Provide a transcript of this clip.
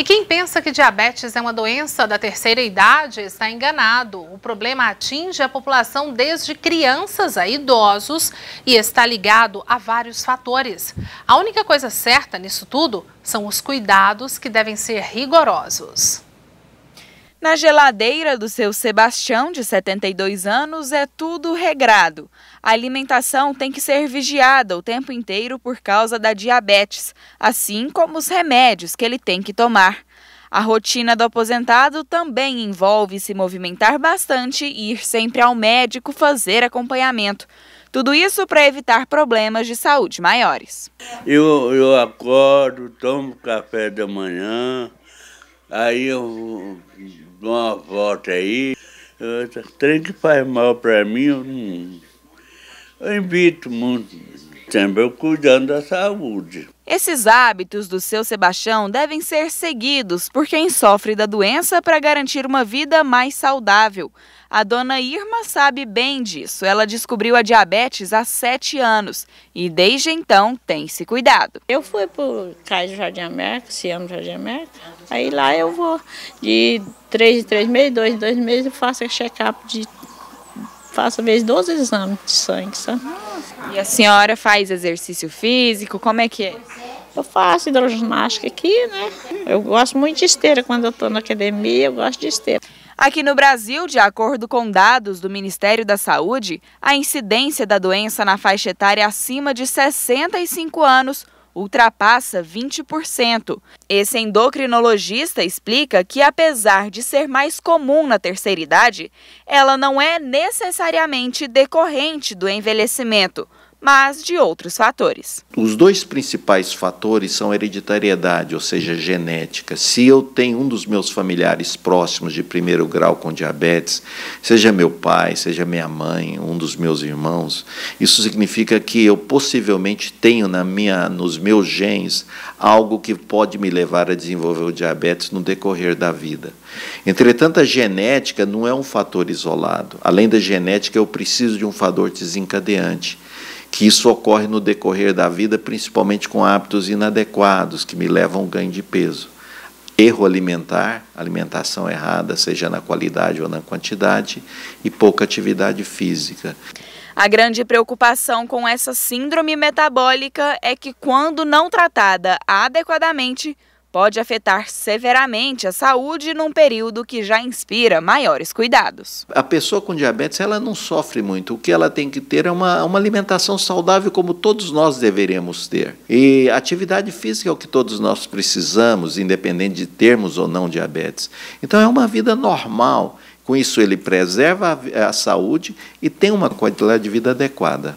E quem pensa que diabetes é uma doença da terceira idade está enganado. O problema atinge a população desde crianças a idosos e está ligado a vários fatores. A única coisa certa nisso tudo são os cuidados que devem ser rigorosos. Na geladeira do seu Sebastião, de 72 anos, é tudo regrado. A alimentação tem que ser vigiada o tempo inteiro por causa da diabetes, assim como os remédios que ele tem que tomar. A rotina do aposentado também envolve se movimentar bastante e ir sempre ao médico fazer acompanhamento. Tudo isso para evitar problemas de saúde maiores. Eu, eu acordo, tomo café da manhã, aí eu uma volta aí. tem trem que faz mal para mim, eu, não, eu invito muito. Sempre cuidando da saúde. Esses hábitos do seu Sebastião devem ser seguidos por quem sofre da doença para garantir uma vida mais saudável. A dona Irma sabe bem disso. Ela descobriu a diabetes há 7 anos e desde então tem se cuidado. Eu fui para o Caio Jardim América, Ciano Jardim América. Aí lá eu vou de 3 em 3 meses, 2 em 2 meses, eu faço check-up de faço vez 12 exames de sangue, sabe? E a senhora faz exercício físico? Como é que é? eu faço hidroginástica aqui, né? Eu gosto muito de esteira quando eu estou na academia, eu gosto de esteira. Aqui no Brasil, de acordo com dados do Ministério da Saúde, a incidência da doença na faixa etária acima de 65 anos ultrapassa 20%. Esse endocrinologista explica que, apesar de ser mais comum na terceira idade, ela não é necessariamente decorrente do envelhecimento mas de outros fatores. Os dois principais fatores são hereditariedade, ou seja, genética. Se eu tenho um dos meus familiares próximos de primeiro grau com diabetes, seja meu pai, seja minha mãe, um dos meus irmãos, isso significa que eu possivelmente tenho na minha, nos meus genes algo que pode me levar a desenvolver o diabetes no decorrer da vida. Entretanto, a genética não é um fator isolado. Além da genética, eu preciso de um fator desencadeante que isso ocorre no decorrer da vida, principalmente com hábitos inadequados que me levam a um ganho de peso. Erro alimentar, alimentação errada, seja na qualidade ou na quantidade, e pouca atividade física. A grande preocupação com essa síndrome metabólica é que, quando não tratada adequadamente, pode afetar severamente a saúde num período que já inspira maiores cuidados. A pessoa com diabetes ela não sofre muito. O que ela tem que ter é uma, uma alimentação saudável, como todos nós deveríamos ter. E atividade física é o que todos nós precisamos, independente de termos ou não diabetes. Então, é uma vida normal. Com isso, ele preserva a, a saúde e tem uma qualidade de vida adequada.